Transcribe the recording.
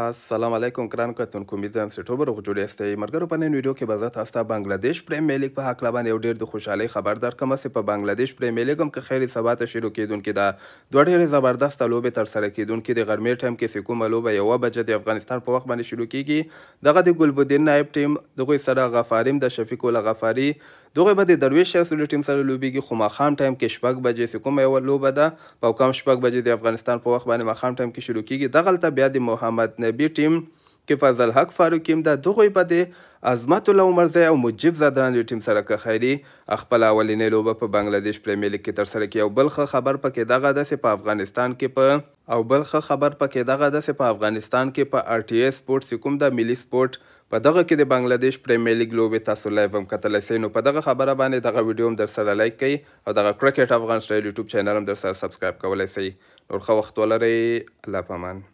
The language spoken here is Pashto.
السلام علیکم ګران کتونکو مې د سټوبر غوډور یاستې مرګرو په نن ویډیو کې به زه تاسو ته بنگلاديش پریمیر لیګ په حق باندې یو ډېر د خوشحالي خبر درکم چې په بنگلاديش پریمیر لیګ هم کې خیر سبا ته شروع کیدونکې دا دوه ډېر زبردست لوبه تر سره کیدونکې د غرمې ټایم کې کومه لوبه یو بجې د افغانستان په وخت باندې شروع کیږي دغه د ګلبدین نائب ټیم دغه سره غفاریم د شفیق الله غفاری دغه به د درویش رسول ټیم سره لوبيږي خو مخام ټایم کې شپږ بجې کومه یو لوبه ده په کوم شپږ بجې د افغانستان په وخت باندې مخام ټایم کې شروع کیږي دغه بیا د محمد نبی ټیم کې فضل حق فاروقی هم د دغوی په د عظمت العمرزی او مجیب زادران ټیم سره که خیری خپل اولنۍ لوبه په بنگلاديش پریمیر لیګ کې ترسره کړي او بل خبر پکې دغه داسې په افغانستان کې په او بل خبر پکې دغه داسې په افغانستان کې په آر ټي اس سپورټ کوم د ملي سپورټ په دغه کې د بنگلاديش پریمیر لیګ لوبې تاسو لایو هم کتلی سئ نو په دغه خبره باندې دغه ویډیو هم درسره لایک کړئ او دغه کرکټ افغان سټایل یوټیوب چینل هم درسره سبسکرایب کولی سئ نور ښه وخت ولرئ الله پامان